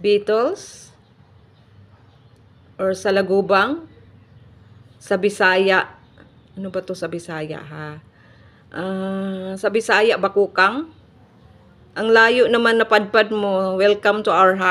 beetles or sa lagubang sa Bisaya ano ba to sa Bisaya ha uh, sa Bisaya bakukang ang layo naman napadpad mo welcome to our house